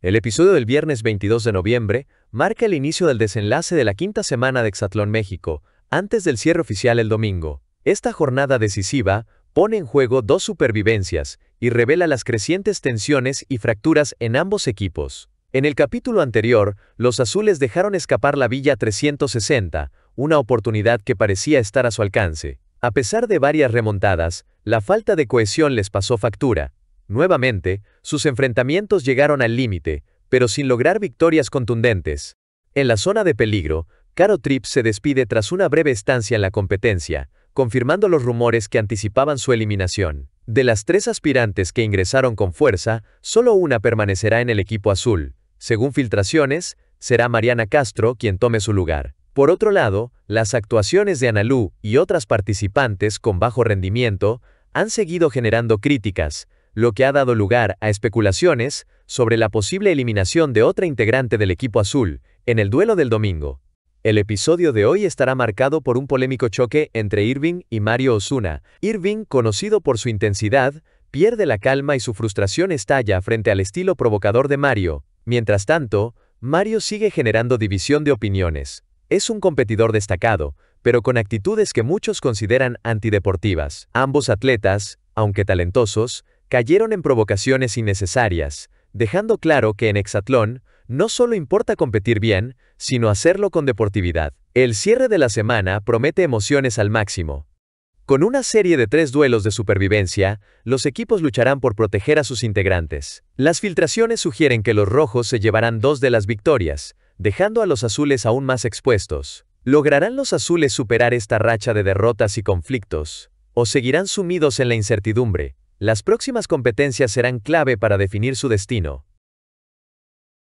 El episodio del viernes 22 de noviembre marca el inicio del desenlace de la quinta semana de Exatlón México, antes del cierre oficial el domingo. Esta jornada decisiva pone en juego dos supervivencias y revela las crecientes tensiones y fracturas en ambos equipos. En el capítulo anterior, los azules dejaron escapar la Villa 360, una oportunidad que parecía estar a su alcance. A pesar de varias remontadas, la falta de cohesión les pasó factura, Nuevamente, sus enfrentamientos llegaron al límite, pero sin lograr victorias contundentes. En la zona de peligro, Caro Tripp se despide tras una breve estancia en la competencia, confirmando los rumores que anticipaban su eliminación. De las tres aspirantes que ingresaron con fuerza, solo una permanecerá en el equipo azul. Según filtraciones, será Mariana Castro quien tome su lugar. Por otro lado, las actuaciones de Analú y otras participantes con bajo rendimiento han seguido generando críticas, lo que ha dado lugar a especulaciones sobre la posible eliminación de otra integrante del equipo azul en el duelo del domingo. El episodio de hoy estará marcado por un polémico choque entre Irving y Mario Osuna. Irving, conocido por su intensidad, pierde la calma y su frustración estalla frente al estilo provocador de Mario. Mientras tanto, Mario sigue generando división de opiniones. Es un competidor destacado, pero con actitudes que muchos consideran antideportivas. Ambos atletas, aunque talentosos, Cayeron en provocaciones innecesarias, dejando claro que en Hexatlón no solo importa competir bien, sino hacerlo con deportividad. El cierre de la semana promete emociones al máximo. Con una serie de tres duelos de supervivencia, los equipos lucharán por proteger a sus integrantes. Las filtraciones sugieren que los rojos se llevarán dos de las victorias, dejando a los azules aún más expuestos. ¿Lograrán los azules superar esta racha de derrotas y conflictos? ¿O seguirán sumidos en la incertidumbre? Las próximas competencias serán clave para definir su destino.